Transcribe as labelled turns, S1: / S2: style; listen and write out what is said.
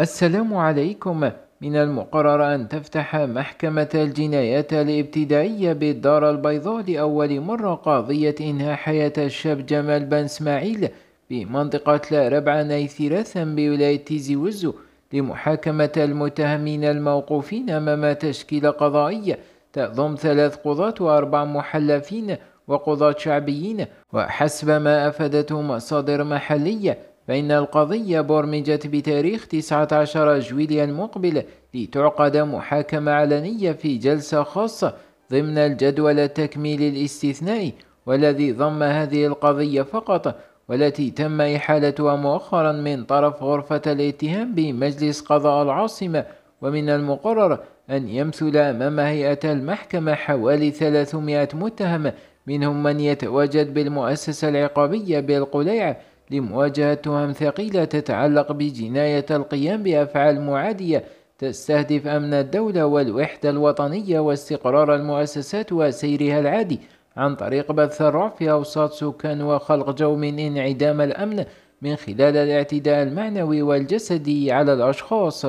S1: السلام عليكم من المقرر أن تفتح محكمة الجنايات الابتدائية بالدار البيضاء لأول مرة قضية إنهاء حياة الشاب جمال بن إسماعيل بمنطقة لا ربع نيثيرثا بولاية تيزي وزو لمحاكمة المتهمين الموقوفين أمام تشكيلة قضائية تضم ثلاث قضاة وأربع محلفين وقضاة شعبيين وحسب ما أفادته مصادر محلية فإن القضية برمجت بتاريخ 19 جويليا المقبل لتعقد محاكمة علنية في جلسة خاصة ضمن الجدول التكميلي الاستثنائي والذي ضم هذه القضية فقط والتي تم إحالتها مؤخرا من طرف غرفة الاتهام بمجلس قضاء العاصمة ومن المقرر أن يمثل أمام هيئة المحكمة حوالي 300 متهم منهم من يتواجد بالمؤسسة العقابية بالقليعة لمواجهة تهم ثقيلة تتعلق بجناية القيام بأفعال معادية تستهدف أمن الدولة والوحدة الوطنية واستقرار المؤسسات وسيرها العادي عن طريق بث الرعب في أوساط سكان وخلق جو من انعدام الأمن من خلال الاعتداء المعنوي والجسدي على الأشخاص